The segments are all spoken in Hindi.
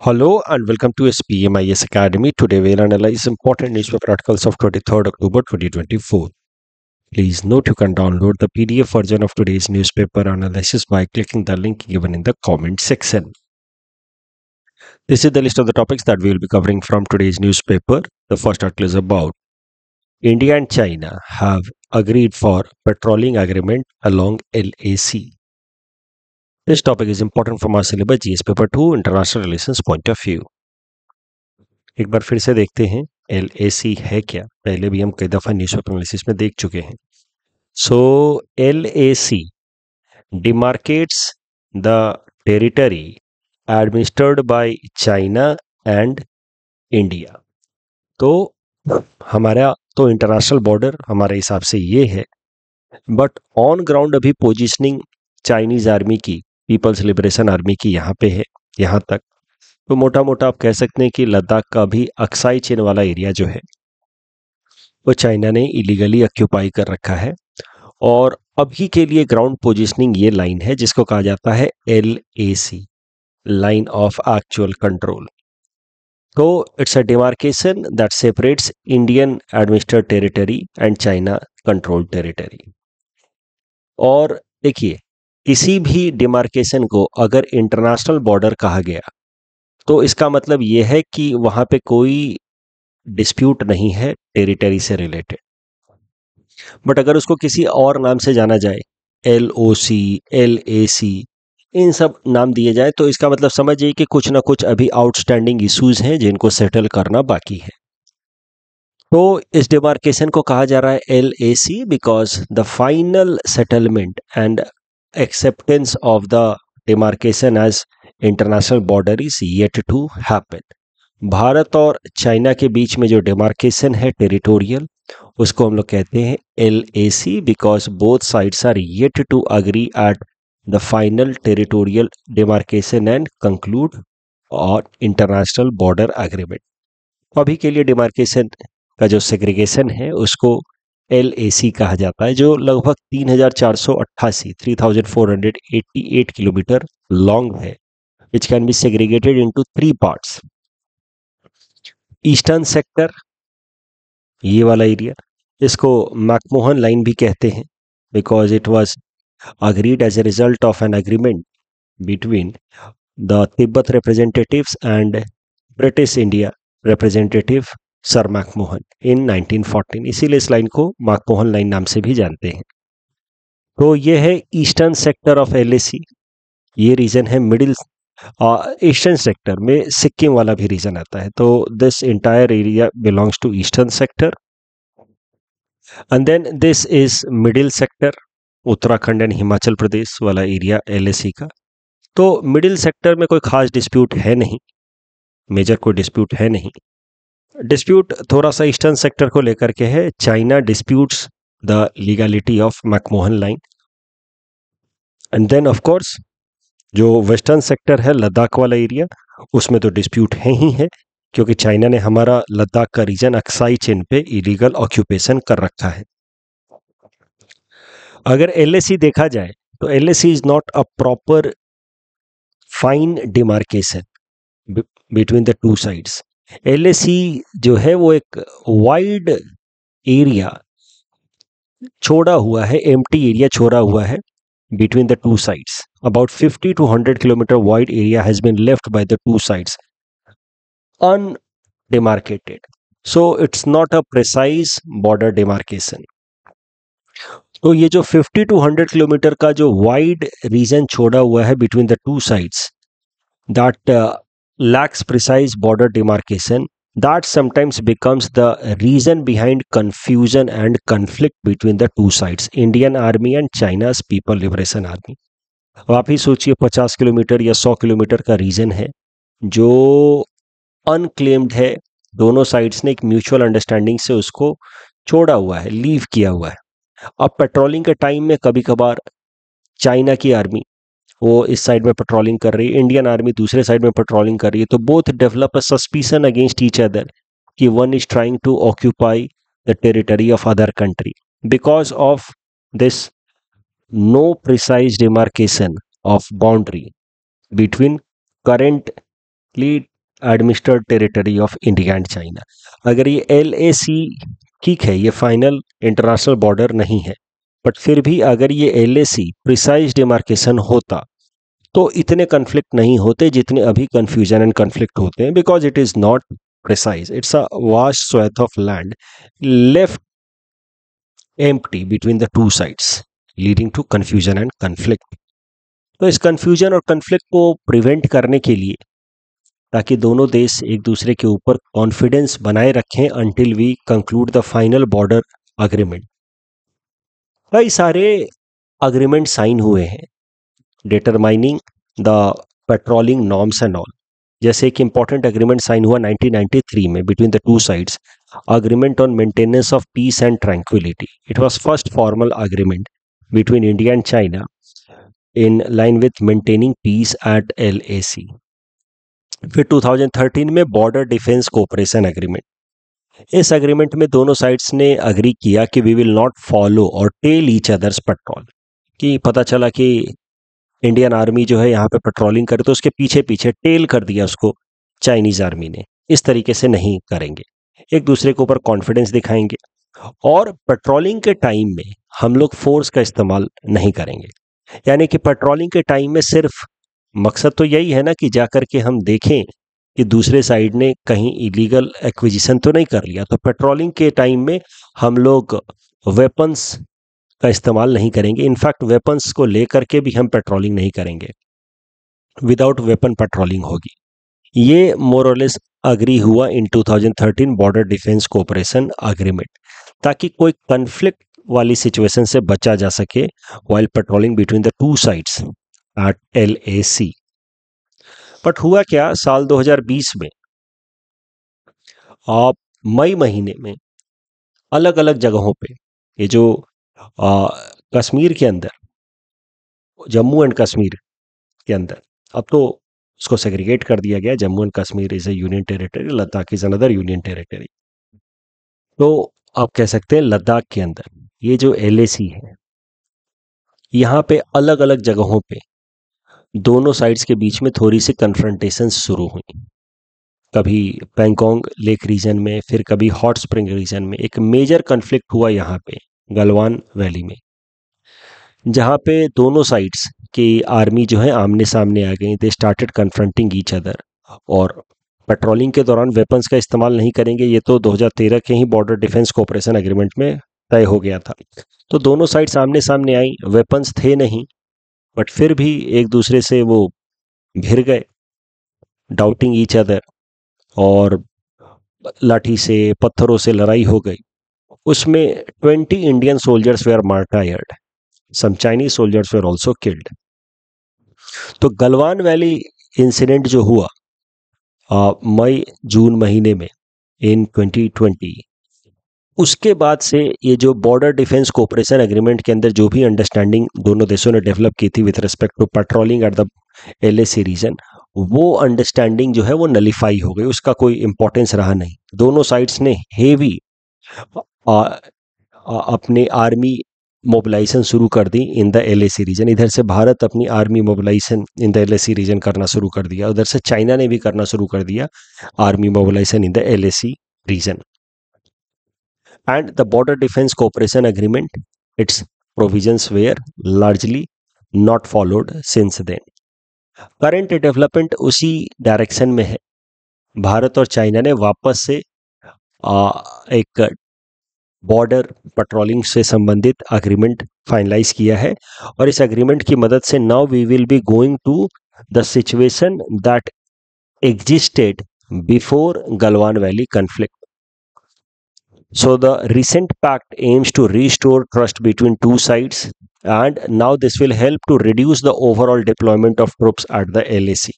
Hello and welcome to SPMIS Academy. Today we'll analyze important newspaper articles of 23rd October 2024. Please note you can download the PDF version of today's newspaper analysis by clicking the link given in the comment section. This is the list of the topics that we will be covering from today's newspaper. The first article is about India and China have agreed for patrolling agreement along LAC. This topic is important from our syllabus GS paper 2 international relations point of view. एक बार फिर से देखते हैं एल ए सी है क्या पहले भी हम कई दफ़ा न्यूज पेपर एनालिसिस में देख चुके हैं so L A C demarcates the territory administered by China and India तो हमारा तो इंटरनेशनल बॉर्डर हमारे हिसाब से ये है बट ऑन ग्राउंड अभी पोजिशनिंग चाइनीज़ आर्मी की पीपल्स लिबरेशन आर्मी की यहाँ पे है यहाँ तक तो मोटा मोटा आप कह सकते हैं कि लद्दाख का भी अक्साई चिन वाला एरिया जो है वो चाइना ने इलीगली ऑक्यूपाई कर रखा है और अभी के लिए ग्राउंड पोजिशनिंग ये लाइन है जिसको कहा जाता है L A C line of actual control तो it's a demarcation that separates Indian administered territory and China control territory और देखिए इसी भी डिमार्केशन को अगर इंटरनेशनल बॉर्डर कहा गया तो इसका मतलब यह है कि वहां पे कोई डिस्प्यूट नहीं है टेरिटरी से रिलेटेड बट अगर उसको किसी और नाम से जाना जाए L O C L A C इन सब नाम दिए जाए तो इसका मतलब समझिए कि कुछ ना कुछ अभी आउटस्टैंडिंग इश्यूज हैं जिनको सेटल करना बाकी है तो इस डिमार्केशन को कहा जा रहा है L A C because the final settlement and acceptance of the demarcation as international border is yet to happen. Bharat और चाइना के बीच में जो डिमार्केशन है टेरिटोरियल उसको हम लोग कहते हैं L A C because both sides are yet to agree at the final territorial demarcation and conclude और इंटरनेशनल बॉर्डर एग्रीमेंट अभी के लिए डिमार्केशन का जो सेग्रीगेशन है उसको एल कहा जाता है जो लगभग तीन हजार किलोमीटर लॉन्ग है which can be segregated into three parts eastern sector ये वाला एरिया इसको मैकमोहन लाइन भी कहते हैं because it was agreed as a result of an agreement between the Tibet representative and British India representative Sir McMahon in 1914 इसीलिए इस लाइन को मैकमोहन लाइन नाम से भी जानते हैं तो ये है ईस्टर्न सेक्टर ऑफ एल ये रीजन है मिडिल ईस्टर्न सेक्टर में सिक्किम वाला भी रीजन आता है तो this entire area belongs to eastern sector and then this is middle sector Uttarakhand and Himachal Pradesh वाला एरिया एलएसी का तो मिडिल सेक्टर में कोई खास डिस्प्यूट है नहीं मेजर कोई डिस्प्यूट है नहीं डिस्प्यूट थोड़ा सा ईस्टर्न सेक्टर को लेकर के है China disputes the legality of McMahon line and then of course जो वेस्टर्न सेक्टर है लद्दाख वाला एरिया उसमें तो डिस्प्यूट है ही है क्योंकि चाइना ने हमारा लद्दाख का रीजन अक्साई चेन पे इलीगल ऑक्यूपेशन कर रखा है अगर एल देखा जाए तो L is not a proper fine demarcation between the two sides L e जो है वो एक वाइड एरिया छोड़ा हुआ है एम एरिया छोड़ा हुआ है between the two sides about 50 to 100 kilometre wide area has been left by the two sides undemarcated so it's not a precise border demarcation तो ये जो 50 टू 100 किलोमीटर का जो वाइड रीजन छोड़ा हुआ है between the two sides that lacks precise border demarcation that sometimes becomes the reason behind confusion and conflict between the two sides indian army and china's people liberation army अब आप ही सोचिए 50 किलोमीटर या 100 किलोमीटर का रीजन है जो अनक्लेम्ड है दोनों साइड्स ने एक म्यूचुअल अंडरस्टैंडिंग से उसको छोड़ा हुआ है लीव किया हुआ है अब पेट्रोलिंग के टाइम में कभी कभार चाइना की आर्मी वो इस साइड में पेट्रोलिंग कर रही है इंडियन आर्मी दूसरे साइड में पेट्रोलिंग कर रही है तो both develop a suspicion against each other कि one is trying to occupy the territory of other country because of this no precise demarcation of boundary between currently administered territory of India and China अगर ये एल ए सी ठीक है ये फाइनल इंटरनेशनल बॉर्डर नहीं है बट फिर भी अगर ये एल प्रिसाइज डिमार्केशन होता तो इतने कन्फ्लिक्ट नहीं होते जितने अभी कन्फ्यूजन एंड कन्फ्लिक्ट होते हैं because it is not precise it's a vast swathe of land left empty between the two sides leading to confusion and conflict तो इस कन्फ्यूजन और कन्फ्लिक्ट को प्रिवेंट करने के लिए ताकि दोनों देश एक दूसरे के ऊपर कॉन्फिडेंस बनाए रखें until we conclude the final border agreement कई सारे अग्रीमेंट साइन हुए हैं determining the patrolling norms and all जैसे एक इंपॉर्टेंट अग्रीमेंट साइन हुआ 1993 में between the two sides agreement on maintenance of peace and tranquility it was first formal agreement between India and China in line with maintaining peace at L फिर 2013 में बॉर्डर डिफेंस कोऑपरेशन अग्रीमेंट इस अग्रीमेंट में दोनों साइड्स ने अग्री किया कि वी विल नॉट फॉलो और टेल ईच अदर्स पेट्रोल कि पता चला कि इंडियन आर्मी जो है यहाँ पे पेट्रोलिंग करे तो उसके पीछे पीछे टेल कर दिया उसको चाइनीज आर्मी ने इस तरीके से नहीं करेंगे एक दूसरे के ऊपर कॉन्फिडेंस दिखाएंगे और पेट्रोलिंग के टाइम में हम लोग फोर्स का इस्तेमाल नहीं करेंगे यानी कि पेट्रोलिंग के टाइम में सिर्फ मकसद तो यही है ना कि जाकर के हम देखें कि दूसरे साइड ने कहीं इलीगल एक्विजिशन तो नहीं कर लिया तो पेट्रोलिंग के टाइम में हम लोग वेपन्स का इस्तेमाल नहीं करेंगे इनफैक्ट वेपन्स को लेकर के भी हम पेट्रोलिंग नहीं करेंगे विदाउट वेपन पेट्रोलिंग होगी ये मोरलेस अग्री हुआ in 2013 border defence cooperation agreement ताकि कोई कन्फ्लिक्ट वाली सिचुएशन से बचा जा सके while patrolling between the two sides at L A C but हुआ क्या साल 2020 में आप मई महीने में अलग अलग जगहों पे ये जो आ, कश्मीर के अंदर जम्मू एंड कश्मीर के अंदर अब तो उसको सेग्रीगेट कर दिया गया Jammu and Kashmir is a union territory Ladakh is another union territory तो आप कह सकते हैं लद्दाख के अंदर ये जो एल है यहाँ पे अलग अलग जगहों पे दोनों साइड्स के बीच में थोड़ी सी कन्फ्रंटेशन शुरू हुई कभी पेंगोंग लेक रीजन में फिर कभी हॉट स्प्रिंग रीजन में एक मेजर कन्फ्लिक्ट हुआ यहाँ पे गलवान वैली में जहाँ पे दोनों साइड्स की आर्मी जो है आमने सामने आ गई they started confronting each other और पेट्रोलिंग के दौरान वेपन्स का इस्तेमाल नहीं करेंगे ये तो 2013 के ही बॉर्डर डिफेंस कोऑपरेशन एग्रीमेंट में तय हो गया था तो दोनों साइड सामने सामने आई वेपन्स थे नहीं बट फिर भी एक दूसरे से वो घिर गए डाउटिंग ईच अदर और लाठी से पत्थरों से लड़ाई हो गई उसमें twenty Indian soldiers were martyred some Chinese soldiers were also killed तो गलवान वैली इंसिडेंट जो हुआ मई जून महीने में इन 2020 उसके बाद से ये जो बॉर्डर डिफेंस कोऑपरेशन एग्रीमेंट के अंदर जो भी अंडरस्टैंडिंग दोनों देशों ने डेवलप की थी with respect to patrolling at the L region वो अंडरस्टैंडिंग जो है वो नलीफाई हो गई उसका कोई इंपॉर्टेंस रहा नहीं दोनों साइड्स ने हेवी अपने आर्मी मोबिलाइजेशन शुरू कर दी इन द एल रीजन इधर से भारत अपनी army mobilisation in the L region करना शुरू कर दिया उधर से चाइना ने भी करना शुरू कर दिया army mobilisation in the L region and the border defense cooperation agreement its provisions were largely not followed since then current development उसी डायरेक्शन में है भारत और चाइना ने वापस से uh, ek बॉर्डर पेट्रोलिंग से संबंधित अग्रीमेंट फाइनलाइज किया है और इस अग्रीमेंट की मदद से now we will be going to the situation that existed before Galwan valley conflict So the recent pact aims to restore trust between two sides and now this will help to reduce the overall deployment of troops at the LAC.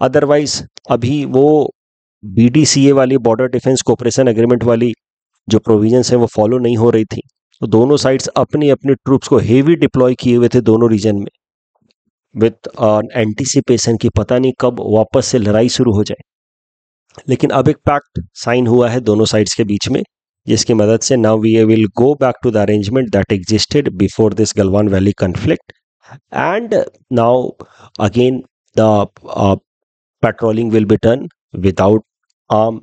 Otherwise, अभी वो BDCA वाली बॉर्डर डिफेंस कोऑपरेशन एग्रीमेंट वाली जो प्रोविजंस है वो फॉलो नहीं हो रही थी तो दोनों साइड्स अपनी अपने ट्रूप्स को हेवी डिप्लॉय किए हुए थे दोनों रीजन में विथ एंटिसिपेशन की पता नहीं कब वापस से लड़ाई शुरू हो जाए लेकिन अब एक पैक्ट साइन हुआ है दोनों साइड्स के बीच में जिसकी मदद से now we will go back to the arrangement that existed before this Galwan valley conflict and now again the patrolling will be turn without arm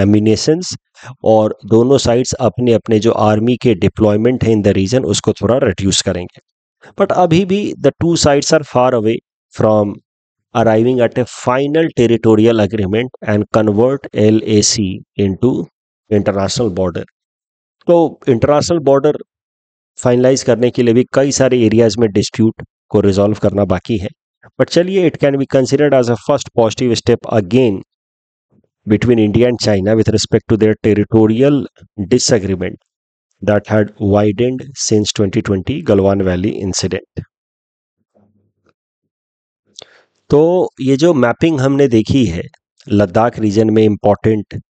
ammunitions और दोनों साइड्स अपने अपने जो आर्मी के डिप्लॉयमेंट है इन द रीजन उसको थोड़ा रिड्यूस करेंगे बट अभी भी the two sides are far away from final territorial agreement and convert L A C into international border तो इंटरनेशनल बॉर्डर फाइनलाइज करने के लिए भी कई सारे एरियाज में डिस्प्यूट को रिजॉल्व करना बाकी है बट चलिए it can be considered as a first positive step again between India and China with respect to their territorial disagreement that had widened since 2020 Galwan valley incident तो ये जो मैपिंग हमने देखी है लद्दाख रीजन में इंपॉर्टेंट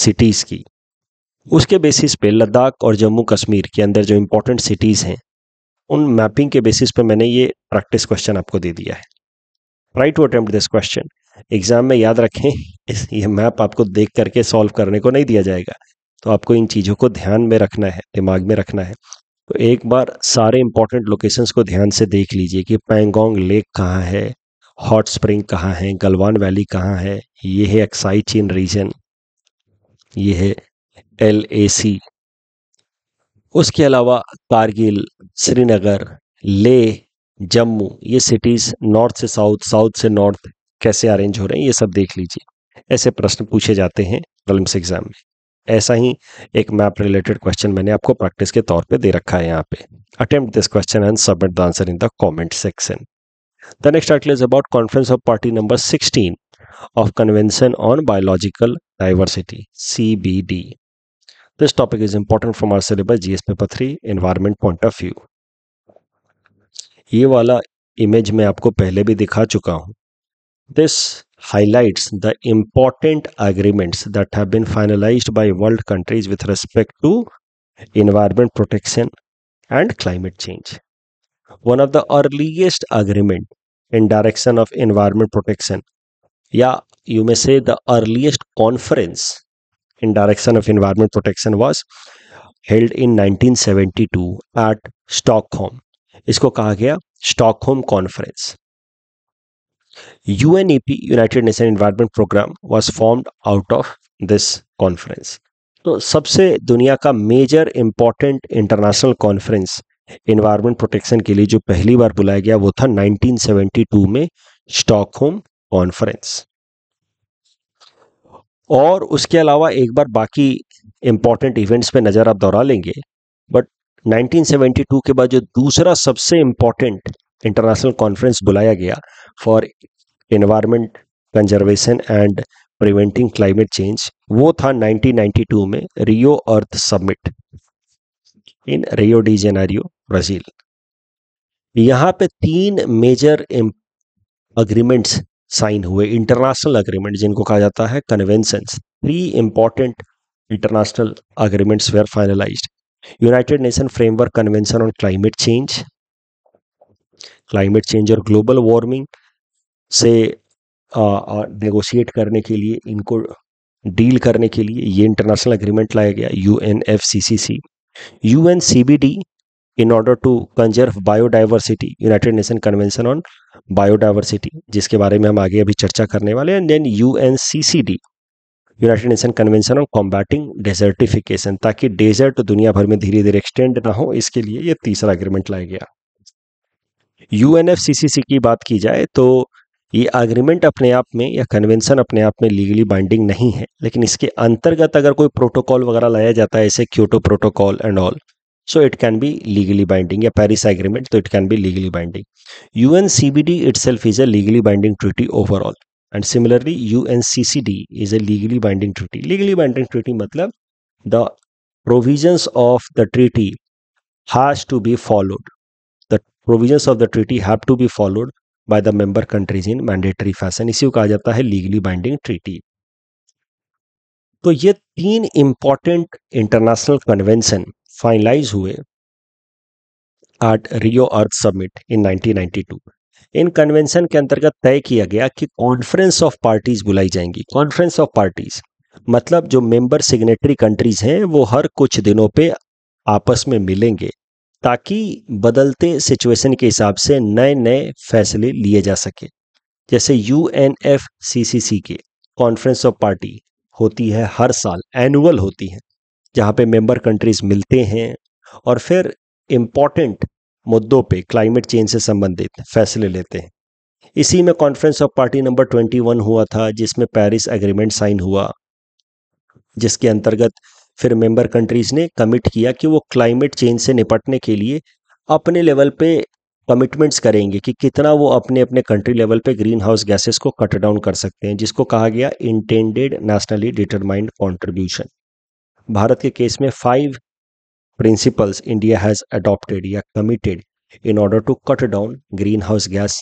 सिटीज़ की उसके बेसिस पे लद्दाख और जम्मू कश्मीर के अंदर जो इम्पोर्टेंट सिटीज़ हैं उन मैपिंग के बेसिस पे मैंने ये प्रैक्टिस क्वेश्चन आपको दे दिया है right to attempt this question exam में याद रखें इस ये मैप आपको देख करके सॉल्व करने को नहीं दिया जाएगा तो आपको इन चीज़ों को ध्यान में रखना है दिमाग में रखना है तो एक बार सारे इंपॉर्टेंट लोकेशंस को ध्यान से देख लीजिए कि पैंगोंग लेक कहाँ है हॉट स्प्रिंग कहाँ है गलवान वैली कहाँ है ये है एक्साई चीन रीजन ये है एल ए सी उसके अलावा कारगिल श्रीनगर ले जम्मू ये सिटीज़ नॉर्थ से साउथ साउथ से नॉर्थ कैसे अरेंज हो रहे हैं ये सब देख लीजिए ऐसे प्रश्न पूछे जाते हैं कलम्स एग्जाम में ऐसा ही एक मैप रिलेटेड क्वेश्चन मैंने आपको प्रैक्टिस के तौर पे दे रखा है यहाँ पे attempt this question and submit the answer in the comment section the next article is about conference of party number 16 of convention on biological diversity C This topic is important from our syllabus GS Paper Three, environment point of view. ये वाला इमेज मैं आपको पहले भी दिखा चुका हूँ highlights the important agreements that have been finalized by world countries with respect to environment protection and climate change. One of the earliest agreement in direction of environment protection, yeah, you may say the earliest conference in direction of environment protection was held in 1972 at Stockholm. इसको कहा गया Stockholm conference UNEP United Nation environment programme was formed out of this conference तो सबसे दुनिया का major important international conference environment protection के लिए जो पहली बार बुलाया गया वो था 1972 में स्टॉकहोम कॉन्फ्रेंस और उसके अलावा एक बार बाकी इम्पॉर्टेंट इवेंट्स पे नज़र आप दोहरा लेंगे बट 1972 के बाद जो दूसरा सबसे इम्पॉर्टेंट इंटरनेशनल कॉन्फ्रेंस बुलाया गया for environment conservation and preventing climate change वो था 1992 में Rio earth summit in Rio de Janeiro Brazil यहाँ पे तीन मेजर अग्रीमेंट्स साइन हुए इंटरनेशनल अग्रीमेंट जिनको कहा जाता है convention three important international agreements were finalise United Nation framework convention on climate change climate change और ग्लोबल वार्मिंग से नेगोशिएट करने के लिए इनको डील करने के लिए ये इंटरनेशनल अग्रीमेंट लाया गया U N F C C C U N C B D in order to conserve biodiversity United Nation convention on biodiversity जिसके बारे में हम आगे अभी चर्चा करने वाले हैं then U United Nation convention on combating desertification ताकि डेजर्ट दुनिया भर में धीरे धीरे एक्सटेंड ना हो इसके लिए ये तीसरा अग्रीमेंट लाया गया यू की बात की जाए तो ये अग्रीमेंट अपने आप में या कन्वेंशन अपने आप में लीगली बाइंडिंग नहीं है लेकिन इसके अंतर्गत अगर कोई प्रोटोकॉल वगैरह लाया जाता है जैसे Kyoto protocol and all so it can be legally binding a paris agreement so it can be legally binding uncbd itself is a legally binding treaty overall and similarly unccd is a legally binding treaty legally binding treaty matlab the provisions of the treaty has to be followed the provisions of the treaty have to be followed by the member countries in mandatory fashion इसी को कहा जाता है legally binding treaty तो ये तीन इंपॉर्टेंट इंटरनेशनल कन्वेंशन फाइनलाइज हुए at Rio earth summit in 1992 इन कन्वेंशन के अंतर्गत तय किया गया कि कॉन्फ्रेंस ऑफ पार्टीज बुलाई जाएंगी कॉन्फ्रेंस ऑफ पार्टीज मतलब जो मेंबर सिग्नेटरी कंट्रीज हैं वो हर कुछ दिनों पे आपस में मिलेंगे ताकि बदलते सिचुएशन के हिसाब से नए नए फैसले लिए जा सके जैसे U N F C C C के कॉन्फ्रेंस ऑफ पार्टी होती है हर साल एनुअल होती है जहाँ पे मेंबर कंट्रीज मिलते हैं और फिर इम्पॉर्टेंट मुद्दों पे क्लाइमेट चेंज से संबंधित फैसले लेते हैं इसी में कॉन्फ्रेंस ऑफ पार्टी नंबर 21 हुआ था जिसमें पेरिस एग्रीमेंट साइन हुआ जिसके अंतर्गत फिर मेंबर कंट्रीज ने कमिट किया कि वो क्लाइमेट चेंज से निपटने के लिए अपने लेवल पे कमिटमेंट्स करेंगे कि कितना वो अपने अपने कंट्री लेवल पे ग्रीन हाउस गैसेस को कट डाउन कर सकते हैं जिसको कहा गया इंटेंडेड नेशनली डिटरमाइंड कॉन्ट्रीब्यूशन भारत के केस में five principles India has adopted या committed in order to cut down green house gas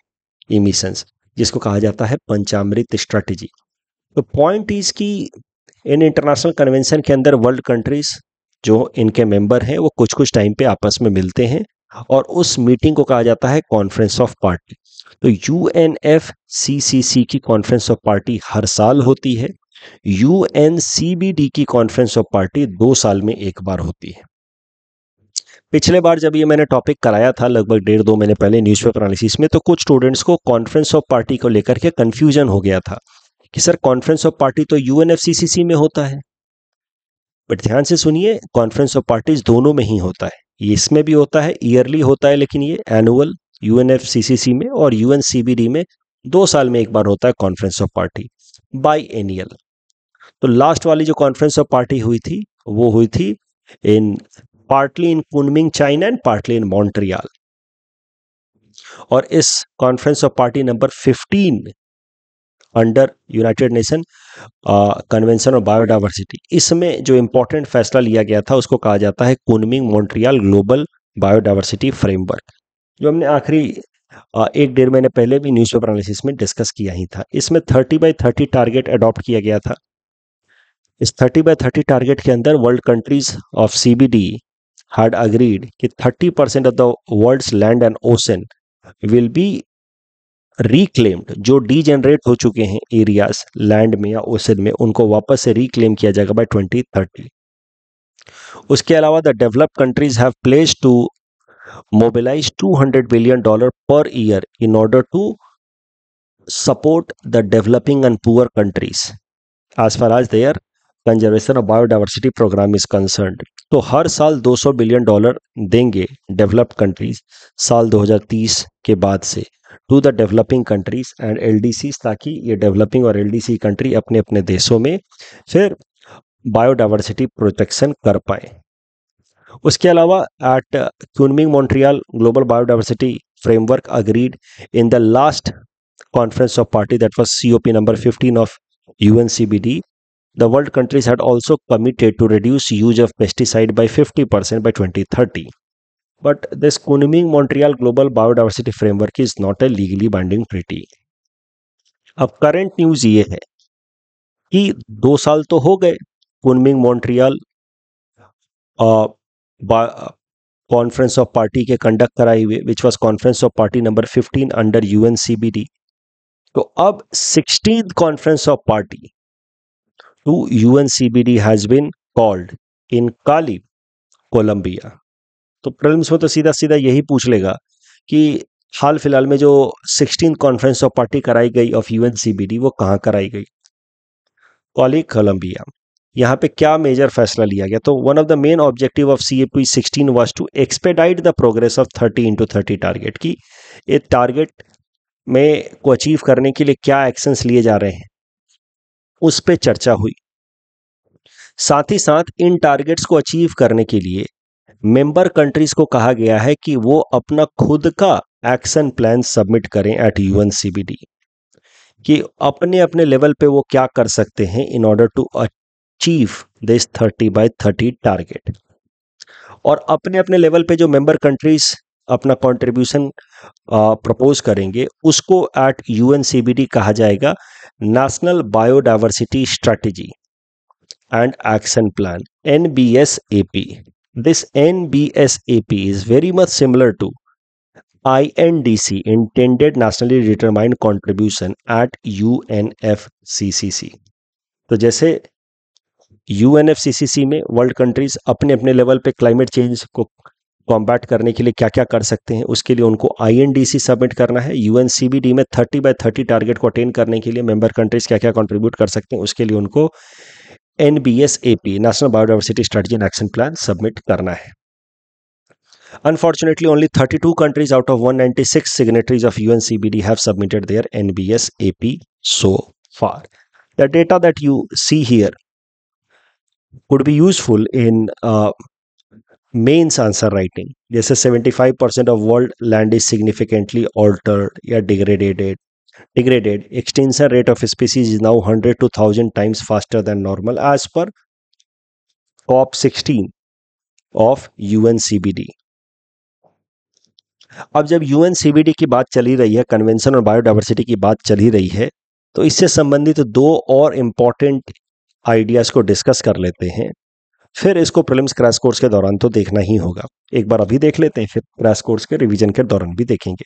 emissions जिसको कहा जाता है पंचामृत स्ट्रेटेजी तो पॉइंट इज कि इन इंटरनेशनल कन्वेंशन के अंदर वर्ल्ड कंट्रीज जो इनके मेंबर हैं वो कुछ कुछ टाइम पे आपस में मिलते हैं और उस मीटिंग को कहा जाता है कॉन्फ्रेंस ऑफ पार्टी तो U N F C C C की कॉन्फ्रेंस ऑफ पार्टी हर साल होती है यू एन की कॉन्फ्रेंस ऑफ पार्टी दो साल में एक बार होती है पिछले बार जब ये मैंने टॉपिक कराया था लगभग डेढ़ दो महीने पहले न्यूज़पेपर एनालिसिस में तो कुछ स्टूडेंट्स को कॉन्फ्रेंस ऑफ पार्टी को लेकर के कंफ्यूजन हो गया था कि सर कॉन्फ्रेंस ऑफ पार्टी तो यू में होता है बट ध्यान से सुनिए कॉन्फ्रेंस ऑफ पार्टीज दोनों में ही होता है इसमें भी होता है ईयरली होता है लेकिन ये एनुअल यू में और यू में दो साल में एक बार होता है conference of party biannual तो लास्ट वाली जो कॉन्फ्रेंस ऑफ पार्टी हुई थी वो हुई थी in partly in Kunming China and partly in Montreal और इस conference of party number 15 under United Nation convention of biodiversity इसमें जो इंपॉर्टेंट फैसला लिया गया था उसको कहा जाता है Kunming Montreal global biodiversity framework जो हमने आखिरी uh, एक डेढ़ महीने पहले भी न्यूज एनालिसिस में डिस्कस किया ही था इसमें 30 बाई 30 टारगेट अडॉप्ट किया गया था इस 30 बाय 30 टारगेट के अंदर world countries of CBD had agreed कि 30% of the world land and ocean will be reclaimed जो डीजेनरेट हो चुके हैं एरियाज लैंड में या ओशन में उनको वापस से रिक्लेम किया जाएगा बाय 2030 उसके अलावा the develop countries have place to mobilise 200 billion dollar per year in order to support the developing and poor countries as far as their conservation और बायोडाइवर्सिटी प्रोग्राम इज कंसर्न तो हर साल 200 बिलियन डॉलर देंगे डेवलप्ड कंट्रीज साल 2030 के बाद से to the developing countries and L ताकि ये डेवलपिंग और एल कंट्री अपने अपने देशों में फिर बायोडाइवर्सिटी प्रोटेक्शन कर पाए उसके अलावा at Kunming Montreal global biodiversity framework agreed in the last conference of party that was COP number 15 of UNCBD The world countries had also committed to reduce use of pesticide by 50% by 2030. But this Kunming-Montreal Global Biodiversity Framework is not a legally binding treaty. अब करंट न्यूज ये है कि दो साल तो हो गए Kunming Montreal conference of party के कंडक्ट कराए हुए which was conference of party number 15 under UNCBD तो अब sixteenth conference of party to UNCBD has been called in Cali, Colombia. तो प्रम्स में तो सीधा सीधा यही पूछ लेगा कि हाल फिलहाल में जो सिक्सटीन कॉन्फ्रेंस ऑफ पार्टी कराई गई ऑफ डी वो कहाँ कराई गई कॉली कोलंबिया यहाँ पे क्या मेजर फैसला लिया गया तो one of the main objective of C A P sixteen was to expedite the progress of thirty into thirty target की ये टारगेट में को अचीव करने के लिए क्या एक्शंस लिए जा रहे हैं उस पर चर्चा हुई साथ ही साथ इन टारगेट्स को अचीव करने के लिए मेंबर कंट्रीज को कहा गया है कि वो अपना खुद का एक्शन प्लान सबमिट करें एट यू कि अपने अपने लेवल पे वो क्या कर सकते हैं in order to achieve this thirty by thirty target और अपने अपने लेवल पे जो मेंबर कंट्रीज अपना कंट्रीब्यूशन प्रपोज करेंगे उसको एट यूएनसीबीडी कहा जाएगा national biodiversity strategy and action plan N B S A P this N B S A P is very much similar to I N D C intended nationally determined contribution at U N F C C C तो जैसे U N F C C C में वर्ल्ड कंट्रीज अपने अपने लेवल पे क्लाइमेट चेंज को कॉम्बैट करने के लिए क्या क्या कर सकते हैं उसके लिए उनको आईएनडीसी सबमिट करना है यूएनसीबीडी में 30 बाय 30 टारगेट को अटेन करने के लिए मेंबर कंट्रीज क्या क्या कंट्रीब्यूट कर सकते हैं उसके लिए उनको an national biodiversity strategy and action plan submit करना है Unfortunately, only 32 countries out of 196 signatories of UNCBD have submitted their NBS AP so far. The data that you see here could be useful in uh, mains answer writing जैसे 75 percent of world land is significantly altered या degraded degraded extinction rate of species is now 100 to 1000 times faster than normal as per COP 16 of UNCBD अब जब यूएनसीबीडी की बात चली रही है कन्वेंशन और बायोडाइवर्सिटी की बात चली रही है तो इससे संबंधित तो दो और इंपॉर्टेंट आइडियाज़ को डिस्कस कर लेते हैं फिर इसको प्रिलिम्स क्रैश कोर्स के दौरान तो देखना ही होगा एक बार अभी देख लेते हैं फिर क्रैश कोर्स के रिवीजन के दौरान भी देखेंगे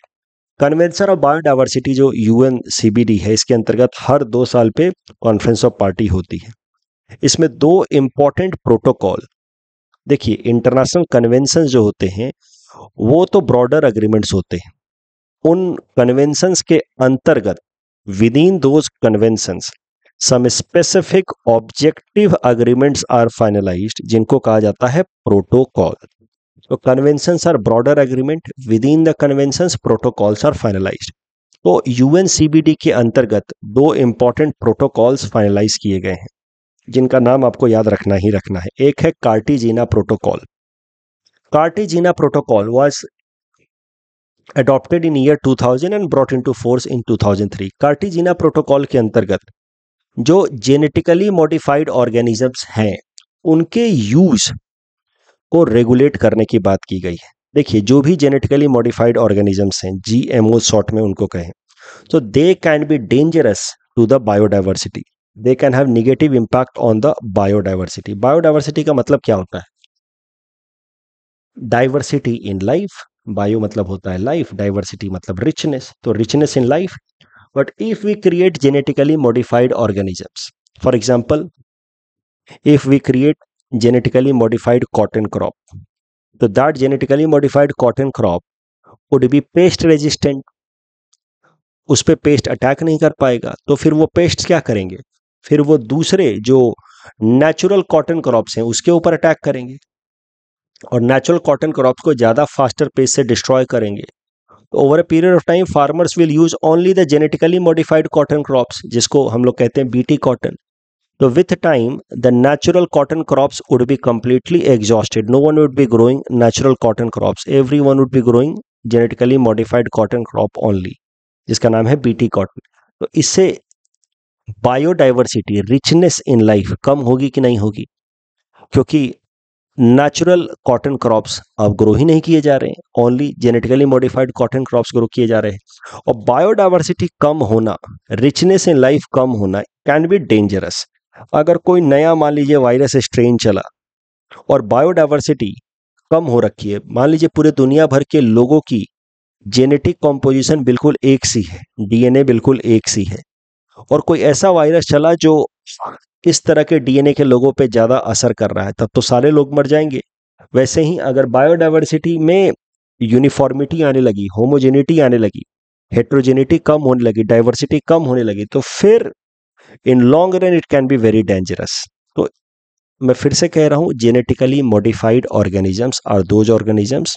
कन्वेंशन ऑफ बायोडाइवर्सिटी जो यूएन सीबीडी है इसके अंतर्गत हर दो साल पे कॉन्फ्रेंस ऑफ पार्टी होती है इसमें दो इम्पॉर्टेंट प्रोटोकॉल देखिए इंटरनेशनल कन्वेंशन जो होते हैं वो तो ब्रॉडर अग्रीमेंट्स होते हैं उन कन्वेंशंस के अंतर्गत within those conventions some specific objective agreements are finalised जिनको कहा जाता है प्रोटोकॉल तो conventions are broader agreement within the conventions protocols are finalised तो यूएनसीबीडी के अंतर्गत दो इंपॉर्टेंट प्रोटोकॉल्स फाइनलाइज किए गए हैं जिनका नाम आपको याद रखना ही रखना है एक है Cartagena protocol Cartagena protocol was adopted in year 2000 and brought into force in 2003 Cartagena protocol के अंतर्गत जो जेनेटिकली मॉडिफाइड ऑर्गेनिजम्स हैं उनके यूज को रेगुलेट करने की बात की गई है देखिए जो भी जेनेटिकली मॉडिफाइड ऑर्गेनिजम्स हैं जी एम ओ शॉर्ट में उनको कहें तो they can be dangerous to the biodiversity they can have negative impact on the biodiversity biodiversity का मतलब क्या होता है डाइवर्सिटी इन लाइफ बायो मतलब होता है लाइफ डाइवर्सिटी मतलब रिचनेस तो richness in life But if we create genetically modified organisms, for example, if we create genetically modified cotton crop, so that genetically modified cotton crop would be pest resistant. उस पर पेस्ट अटैक नहीं कर पाएगा तो फिर वो पेस्ट क्या करेंगे फिर वो दूसरे जो नेचुरल कॉटन क्रॉप्स हैं उसके ऊपर अटैक करेंगे और नेचुरल कॉटन क्रॉप्स को ज़्यादा फास्टर पेस से डिस्ट्रॉय करेंगे over a period of time farmers will use only the genetically modified cotton crops जिसको हम लोग कहते हैं बीटी कॉटन तो with time the natural cotton crops would be completely exhausted no one would be growing natural cotton crops everyone would be growing genetically modified cotton crop only जिसका नाम है बीटी कॉटन तो इससे बायोडाइवर्सिटी रिचनेस इन लाइफ कम होगी कि नहीं होगी क्योंकि नेचुरल कॉटन क्रॉप्स अब ग्रो ही नहीं किए जा रहे हैं only genetically modified cotton crops grow किए जा रहे हैं और बायोडाइवर्सिटी कम होना रिचनेस इन लाइफ कम होना कैन बी डेंजरस अगर कोई नया मान लीजिए वायरस स्ट्रेन चला और बायोडाइवर्सिटी कम हो रखी है मान लीजिए पूरे दुनिया भर के लोगों की जेनेटिक कॉम्पोजिशन बिल्कुल एक सी है डीएनए बिल्कुल एक सी है और कोई ऐसा वायरस चला जो इस तरह के डीएनए के लोगों पे ज़्यादा असर कर रहा है तब तो सारे लोग मर जाएंगे वैसे ही अगर बायोडाइवर्सिटी में यूनिफॉर्मिटी आने लगी होमोजेनिटी आने लगी हेट्रोजेनिटी कम होने लगी डाइवर्सिटी कम होने लगी तो फिर in long run it can be very dangerous तो मैं फिर से कह रहा हूं genetically modified organisms are those organisms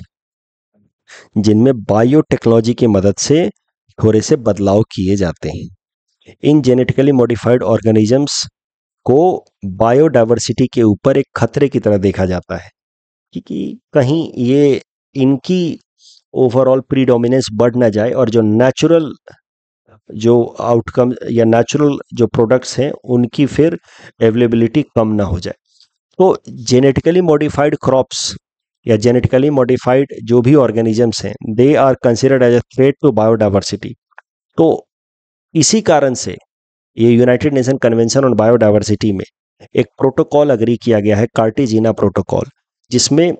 जिनमें बायोटेक्नोलॉजी की मदद से थोड़े से बदलाव किए जाते हैं इन जेनेटिकली मॉडिफाइड ऑर्गेनिजम्स को बायोडाइवर्सिटी के ऊपर एक खतरे की तरह देखा जाता है क्योंकि कहीं ये इनकी ओवरऑल प्रीडोमिनेंस बढ़ ना जाए और जो नेचुरल जो आउटकम या नेचुरल जो प्रोडक्ट्स हैं उनकी फिर अवेलेबिलिटी कम ना हो जाए तो जेनेटिकली मॉडिफाइड क्रॉप्स या जेनेटिकली मॉडिफाइड जो भी ऑर्गेनिजम्स हैं they are considered as a threat to biodiversity तो इसी कारण से ये United Nation convention on biodiversity में एक प्रोटोकॉल अग्री किया गया है कार्टिजीना प्रोटोकॉल जिसमें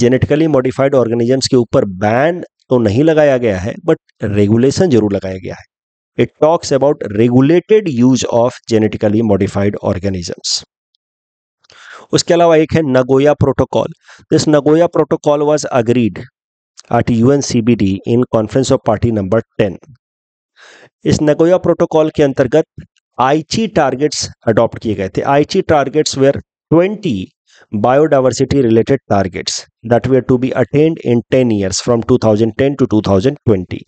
जेनेटिकली मॉडिफाइड ऑर्गेनिजम्स के ऊपर बैन तो नहीं लगाया गया है बट रेगुलेशन जरूर लगाया गया है it talks about regulated use of genetically modified organisms उसके अलावा एक है Nagoya protocol this Nagoya protocol was agreed B D in conference of party number ten इस नगोया प्रोटोकॉल के अंतर्गत आईची टारगेट्स अडॉप्ट किए गए थे Aichi targets were 20 biodiversity related targets that were to be attained in 10 years from 2010 thousand twenty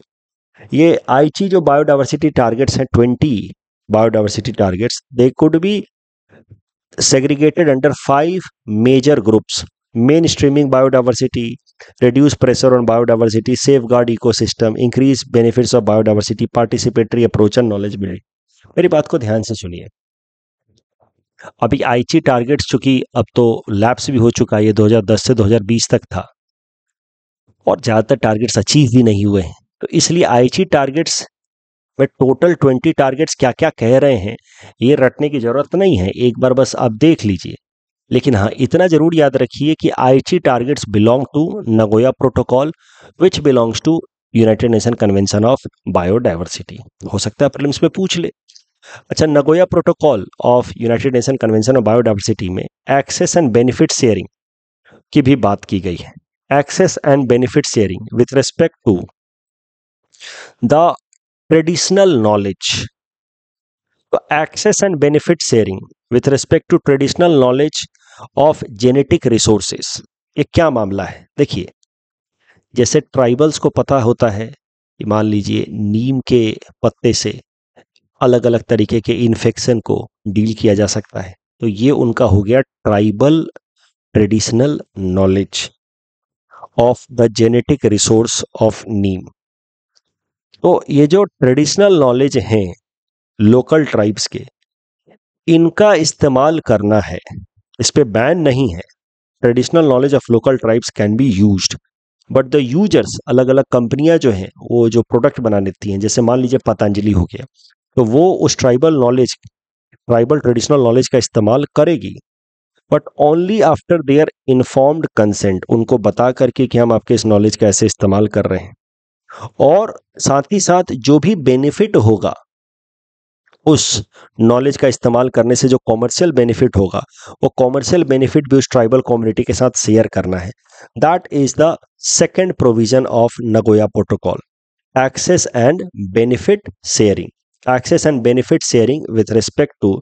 ये आईची जो बायोडाइवर्सिटी टारगेट्स हैं 20 biodiversity targets they could be segregated under five major groups mainstreaming biodiversity reduce pressure on biodiversity, safeguard ecosystem, increase benefits of biodiversity, participatory approach and knowledge building. मेरी बात को ध्यान से सुनिए अभी आईची टारगेट चूंकि अब तो लैब्स भी हो चुका है हजार 2010 से 2020 तक था और ज़्यादातर टारगेट्स अचीव भी नहीं हुए हैं तो इसलिए आईची टारगेट्स में टोटल ट्वेंटी टारगेट्स क्या क्या कह रहे हैं ये रटने की ज़रूरत नहीं है एक बार बस आप देख लीजिए लेकिन हाँ इतना जरूर याद रखिए कि Aichi targets belong to Nagoya protocol which belongs to United Nation convention of biodiversity हो सकता है प्रिलिम्स में पूछ ले अच्छा Nagoya protocol of United Nation convention of biodiversity में एक्सेस एंड बेनिफिट शेयरिंग की भी बात की गई है access and benefit sharing with respect to the traditional knowledge तो access and benefit sharing with respect to traditional knowledge of genetic resources ये क्या मामला है देखिए जैसे ट्राइबल्स को पता होता है कि मान लीजिए नीम के पत्ते से अलग अलग तरीके के इन्फेक्शन को डील किया जा सकता है तो ये उनका हो गया tribal traditional knowledge of the genetic resource of neem तो ये जो ट्रेडिशनल नॉलेज हैं लोकल ट्राइब्स के इनका इस्तेमाल करना है इस पर बैन नहीं है traditional knowledge of local tribes can be use but the users अलग अलग कंपनियां जो हैं वो जो प्रोडक्ट बना लेती हैं जैसे मान लीजिए पतंजलि हो गया तो वो उस tribal knowledge tribal traditional knowledge का इस्तेमाल करेगी but only after their informed consent उनको बता करके कि हम आपके इस नॉलेज का ऐसे इस्तेमाल कर रहे हैं और साथ ही साथ जो भी बेनिफिट होगा उस नॉलेज का इस्तेमाल करने से जो कॉमर्शियल बेनिफिट होगा वो कॉमर्शियल बेनिफिट भी उस ट्राइबल कम्युनिटी के साथ शेयर करना है that is the second provision of Nagoya protocol access and benefit sharing access and benefit sharing with respect to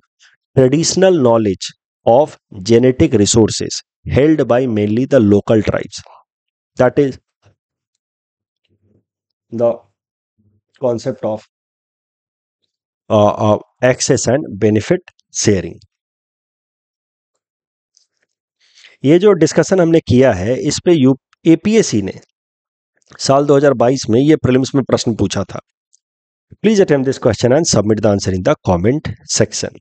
traditional knowledge of genetic resources held by mainly the local tribes that is the concept of uh, access and benefit sharing ये जो डिस्कशन हमने किया है इस पे यू एपीएससी ने साल 2022 में ये प्रीलिम्स में प्रश्न पूछा था please attempt this question and submit the answer in the comment section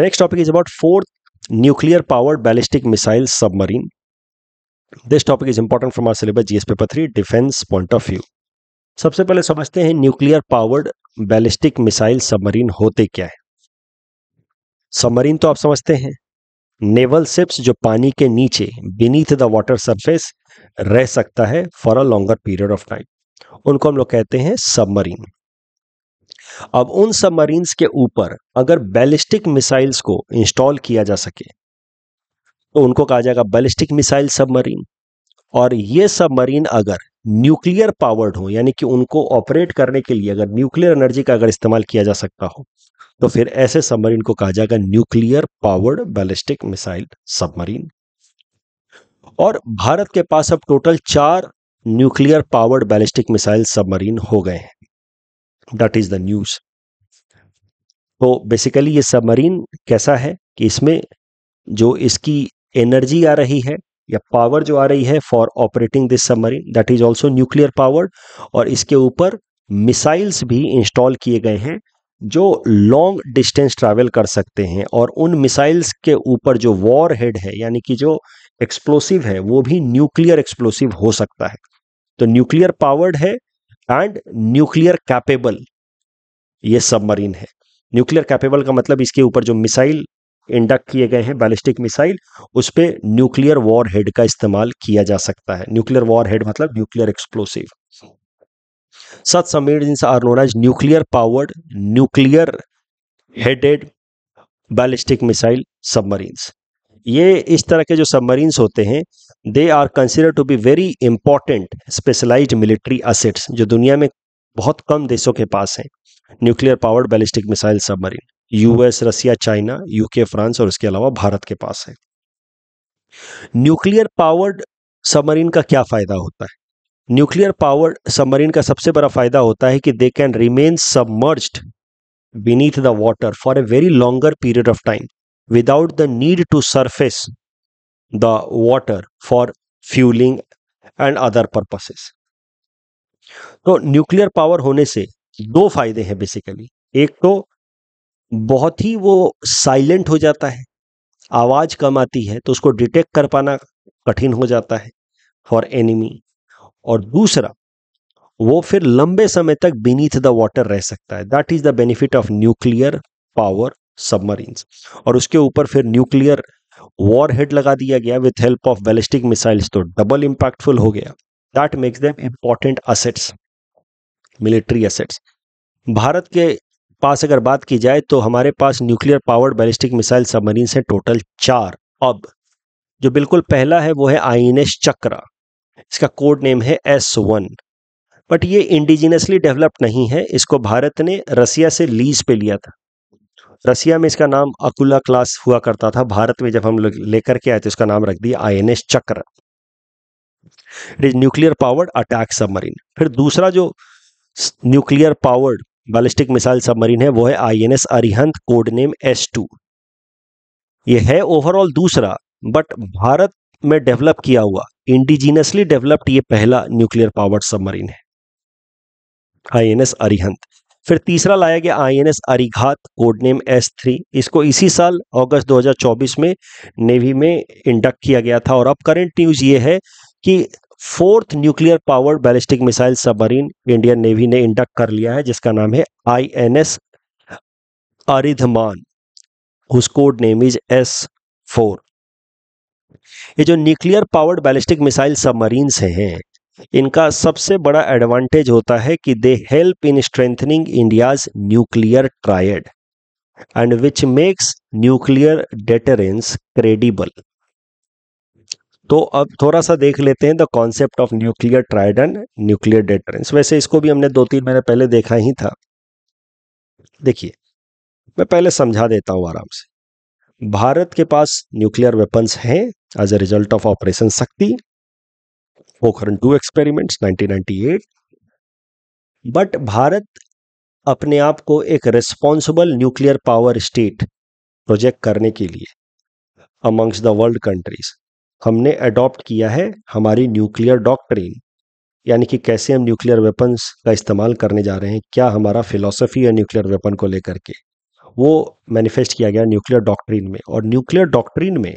next topic is about fourth nuclear powered ballistic missile submarine this topic is important from our syllabus GS paper three defence point of view सबसे पहले समझते हैं nuclear powered ballistic missile submarine होते क्या है सबमरीन तो आप समझते हैं नेवल सिप्स जो पानी के नीचे बीनीथ द वाटर सरफेस रह सकता है for a longer period of time उनको हम लोग कहते हैं सबमरीन अब उन सबमरीन के ऊपर अगर बैलिस्टिक मिसाइल्स को इंस्टॉल किया जा सके तो उनको कहा जाएगा बैलिस्टिक मिसाइल सबमरीन और ये सबमरीन अगर न्यूक्लियर पावर्ड हो यानी कि उनको ऑपरेट करने के लिए अगर न्यूक्लियर एनर्जी का अगर इस्तेमाल किया जा सकता हो तो फिर ऐसे सबमरीन को कहा जाएगा nuclear powered ballistic missile submarine और भारत के पास अब टोटल चार nuclear powered ballistic missile submarine हो गए हैं दैट इज द न्यूज तो बेसिकली ये सबमरीन कैसा है कि इसमें जो इसकी एनर्जी आ रही है या पावर जो आ रही है for operating this submarine that is also nuclear powered और इसके ऊपर मिसाइल्स भी इंस्टॉल किए गए हैं जो लॉन्ग डिस्टेंस ट्रैवल कर सकते हैं और उन मिसाइल्स के ऊपर जो वॉर हेड है यानी कि जो एक्सप्लोसिव है वो भी न्यूक्लियर एक्सप्लोसिव हो सकता है तो न्यूक्लियर पावर्ड है एंड न्यूक्लियर कैपेबल ये सबमरीन है न्यूक्लियर कैपेबल का मतलब इसके ऊपर जो मिसाइल इंडक्ट किए गए हैं बैलिस्टिक मिसाइल उस पर न्यूक्लियर वॉर हेड का इस्तेमाल किया जा सकता है न्यूक्लियर वॉर हेड मतलब nuclear explosive such submarines are known as nuclear powered nuclear headed ballistic missile ये इस तरह के जो सबमरीन्स होते हैं they are consider to be very important specialised military assets जो दुनिया में बहुत कम देशों के पास हैं nuclear powered ballistic missile submarine US Russia China UK France और इसके अलावा भारत के पास है न्यूक्लियर पावर्ड सबमरीन का क्या फायदा होता है न्यूक्लियर पावर्ड सबमरीन का सबसे बड़ा फायदा होता है कि they can remain submerged beneath the water for a very longer period of time without the need to surface the water for fuelling and other purposes तो न्यूक्लियर पावर होने से दो फायदे हैं बेसिकली एक तो बहुत ही वो साइलेंट हो जाता है आवाज़ कम आती है तो उसको डिटेक्ट कर पाना कठिन हो जाता है फॉर एनिमी और दूसरा वो फिर लंबे समय तक बीनीथ द वाटर रह सकता है that is the benefit of nuclear power submarine और उसके ऊपर फिर न्यूक्लियर वॉर हेड लगा दिया गया with help of ballistic missiles तो डबल इंपैक्टफुल हो गया that makes them important assets military assets Bharat के पास अगर बात की जाए तो हमारे पास nuclear powered ballistic missile submarine हैं टोटल चार अब जो बिल्कुल पहला है वो है आई चक्रा इसका कोड नेम है एस वन बट ये इंडिजिनसली डेवलप्ड नहीं है इसको भारत ने रसिया से लीज पे लिया था रसिया में इसका नाम अकुला क्लास हुआ करता था भारत में जब हम लोग लेकर के आए थे उसका नाम रख दिया I N S Chakra it is nuclear powered attack submarine फिर दूसरा जो nuclear powered ballistic missile submarine है वो है INS Arihant code name S two ये है ओवरऑल दूसरा बट भारत में डेवलप किया हुआ इंडिजीनियसली डेवलप्ड ये पहला न्यूक्लियर पावर्ड सबमरीन है आईएनएस अरिहंत फिर तीसरा लाया गया INS Arighat code name S three इसको इसी साल अगस्त 2024 में नेवी में इंडक्ट किया गया था और अब करंट न्यूज ये है कि fourth nuclear powered ballistic missile submarine Indian navy ने इंडक्ट कर लिया है जिसका नाम है I N S Aridhaman code name is S four ये जो nuclear powered ballistic missile submarine से हैं इनका सबसे बड़ा एडवांटेज होता है कि they help in strengthening India's nuclear triad and which makes nuclear deterrence credible तो अब थोड़ा सा देख लेते हैं the concept of nuclear triad and nuclear deterrence वैसे इसको भी हमने दो तीन महीने पहले देखा ही था देखिए मैं पहले समझा देता हूं आराम से भारत के पास न्यूक्लियर वेपन्स हैं as a result of operation Shakti Pokhran two experiments 1998 but Bharat अपने आप को एक responsible nuclear power state project करने के लिए अमंग्स द वर्ल्ड कंट्रीज हमने अडॉप्ट किया है हमारी न्यूक्लियर डॉक्ट्रीन यानी कि कैसे हम न्यूक्लियर वेपन्स का इस्तेमाल करने जा रहे हैं क्या हमारा फिलोसफी है न्यूक्लियर वेपन को लेकर के वो मैनिफेस्ट किया गया न्यूक्लियर डॉक्ट्रीन में और न्यूक्लियर डॉक्ट्रीन में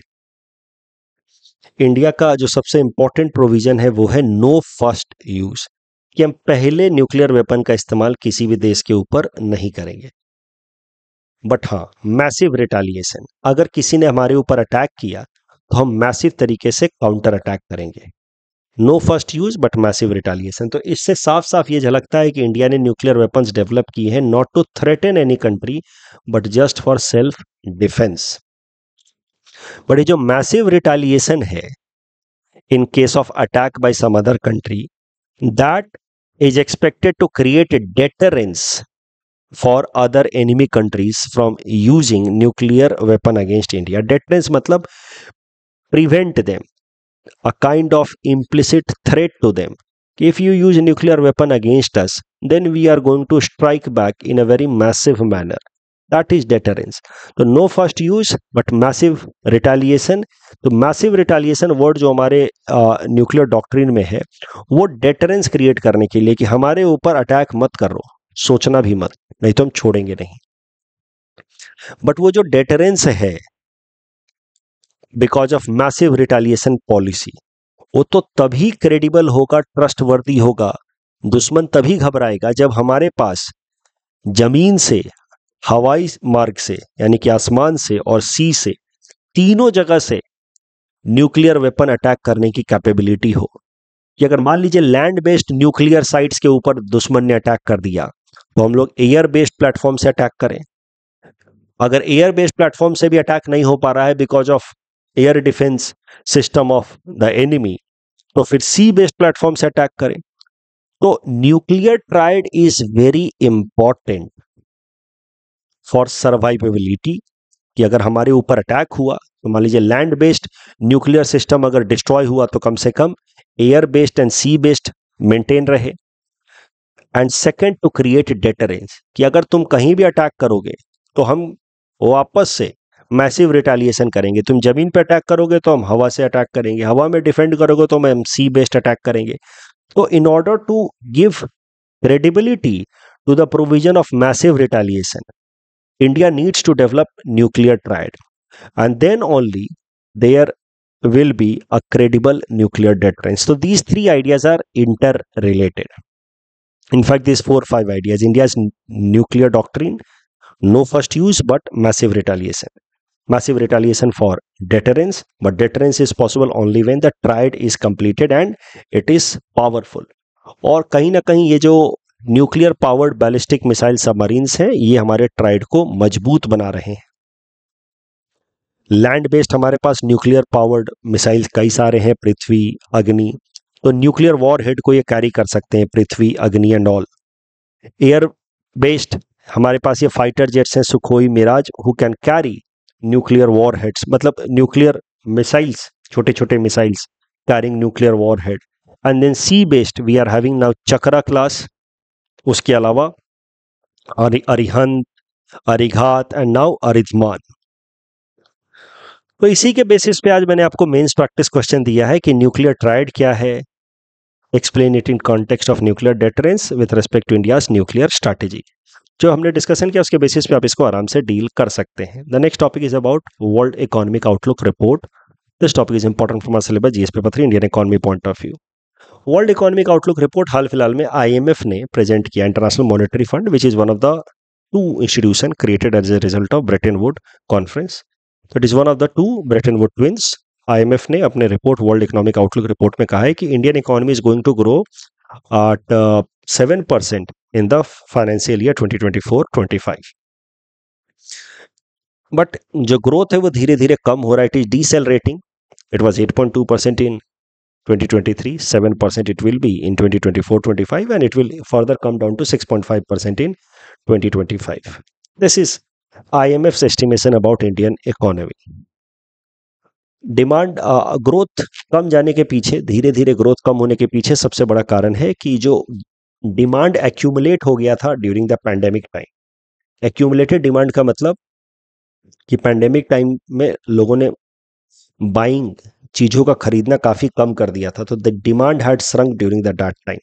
इंडिया का जो सबसे इंपॉर्टेंट प्रोविजन है वो है नो फर्स्ट यूज कि हम पहले न्यूक्लियर वेपन का इस्तेमाल किसी भी देश के ऊपर नहीं करेंगे बट हां मैसिव रिटालिएशन अगर किसी ने हमारे ऊपर अटैक किया तो हम मैसिव तरीके से काउंटर अटैक करेंगे no first use but massive retaliation तो इससे साफ साफ ये झलकता है कि इंडिया ने न्यूक्लियर वेपन्स डेवलप की है not to threaten any country but just for self defence but ये जो मैसिव रिटालिएशन है in case of attack by some other country that is expected to create deterrence for other enemy countries from using nuclear weapon against India deterrence मतलब prevent them, a kind of implicit threat to them. If you use nuclear weapon against us, then we are going to strike back in a very massive manner. That is deterrence. तो no first use but massive retaliation तो मैसिव रिटेलिएशन वर्ड जो हमारे न्यूक्लियर डॉक्ट्रिन में है वो डेटरेंस क्रिएट करने के लिए कि हमारे ऊपर अटैक मत करो सोचना भी मत नहीं तो हम छोड़ेंगे नहीं बट वो जो डेटरेंस है because of massive retaliation policy वो तो तभी क्रेडिबल होगा ट्रस्ट वर्दी होगा दुश्मन तभी घबराएगा जब हमारे पास जमीन से हवाई मार्ग से यानी कि आसमान से और सी से तीनों जगह से न्यूक्लियर वेपन अटैक करने की कैपेबिलिटी हो कि अगर मान लीजिए लैंड बेस्ड न्यूक्लियर साइट्स के ऊपर दुश्मन ने अटैक कर दिया तो हम लोग एयर बेस्ड प्लेटफॉर्म से अटैक करें अगर एयर बेस्ड प्लेटफॉर्म से भी अटैक नहीं हो पा रहा है because of air defence system of the enemy तो फिर सी बेस्ड प्लेटफॉर्म से अटैक करें तो nuclear triad is very important for survivability कि अगर हमारे ऊपर अटैक हुआ तो मान लीजिए लैंड बेस्ड न्यूक्लियर सिस्टम अगर डिस्ट्रॉय हुआ तो कम से कम air based and sea based maintain रहे and second to create deterrence कि अगर तुम कहीं भी अटैक करोगे तो हम वापस से मैसिव रिटेलिएशन करेंगे तुम जमीन पे अटैक करोगे तो हम हवा से अटैक करेंगे हवा में डिफेंड करोगे तो हम सी बेस्ड अटैक करेंगे तो in order to give credibility to the provision of massive retaliation India needs to develop nuclear triad and then only there will be a credible nuclear deterrence तो these three ideas are interrelated in fact this four five ideas India nuclear doctrine no first use but massive retaliation massive retaliation for deterrence but deterrence is possible only when the triad is completed and it is powerful और कहीं ना कहीं ये जो nuclear powered ballistic missile submarines हैं ये हमारे ट्राइड को मजबूत बना रहे हैं लैंड बेस्ड हमारे पास न्यूक्लियर पावर्ड मिसाइल कई सारे हैं पृथ्वी अग्नि तो न्यूक्लियर वॉर हेड को ये कैरी कर सकते हैं पृथ्वी अग्नि एंड ऑल एयर बेस्ड हमारे पास ये फाइटर जेट्स हैं Sukhoi Mirage who can carry nuclear warheads मतलब न्यूक्लियर मिसाइल्स छोटे छोटे missiles carrying nuclear warhead and then sea based we are having now Chakra class उसके अलावा अरिहंत अरिघात एंड नाउ अरिजमान तो इसी के बेसिस पे आज मैंने आपको मेंस प्रैक्टिस क्वेश्चन दिया है कि न्यूक्लियर ट्राइड क्या है explain it in context of nuclear deterrence with respect to India's nuclear strategy जो हमने डिस्कशन किया उसके बेसिस पे आप इसको आराम से डील कर सकते हैं the next topic is about World Economic Outlook report this topic is important for मार syllabus GS paper three Indian economy point of view World Economic Outlook report हाल फिलहाल में आई ने प्रेजेंट किया International Monetary Fund which is one of the two institution created as a result of Bretton Woods conference it is one of the two Bretton Woods twins I ने अपने report world Economic Outlook report में कहा है कि Indian economy is going to grow at seven percent in the financial year 2024-25 but जो ग्रोथ है वो धीरे धीरे कम हो रहा है it is it 8.2 percent in 2023 7 percent it will be in 2024-25 and it will further come down to 6.5 percent in 2025 this is IMF's estimation about Indian economy. Demand growth uh, कम जाने के पीछे धीरे धीरे ग्रोथ कम होने के पीछे सबसे बड़ा कारण है कि जो डिमांड एक्यूमुलेट हो गया था during the pandemic time accumulated demand का मतलब कि पैंडेमिक टाइम में लोगों ने बाइंग चीज़ों का खरीदना काफ़ी कम कर दिया था तो the demand had shrunk during the dark time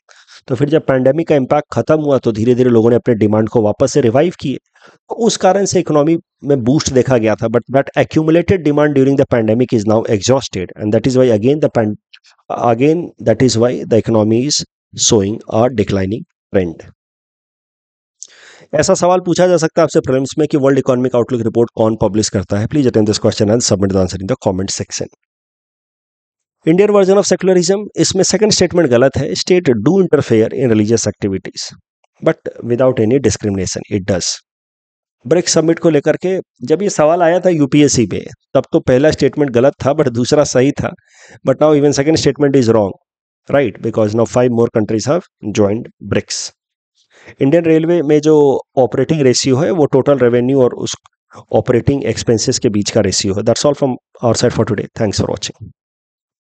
तो फिर जब पैंडेमिक का इम्पैक्ट खत्म हुआ तो धीरे धीरे लोगों ने अपने डिमांड को वापस से रिवाइव किए तो उस कारण से इकोनॉमी में बूस्ट देखा गया था but that accumulated demand during the pandemic is now exhausted and that is why again the again that is why the economy is showing a declining trend. ऐसा सवाल पूछा जा सकता है आपसे प्रीलिम्स में कि वर्ल्ड इकोनॉमिक आउटलुक रिपोर्ट कौन पब्लिश करता है please attend this question and submit the answer in the comment section Indian version of secularism इसमें सेकंड स्टेटमेंट गलत है state do interfere in religious activities but without any discrimination it does BRICS summit को लेकर के जब ये सवाल आया था यूपीएससी पे तब तो पहला स्टेटमेंट गलत था बट दूसरा सही था but now even second statement is wrong right because no five more countries have joined BRICS Indian railway में जो ऑपरेटिंग रेशियो है वो टोटल रेवेन्यू और उस ऑपरेटिंग एक्सपेंसेस के बीच का रेशियो है that's all from our side for today thanks for watching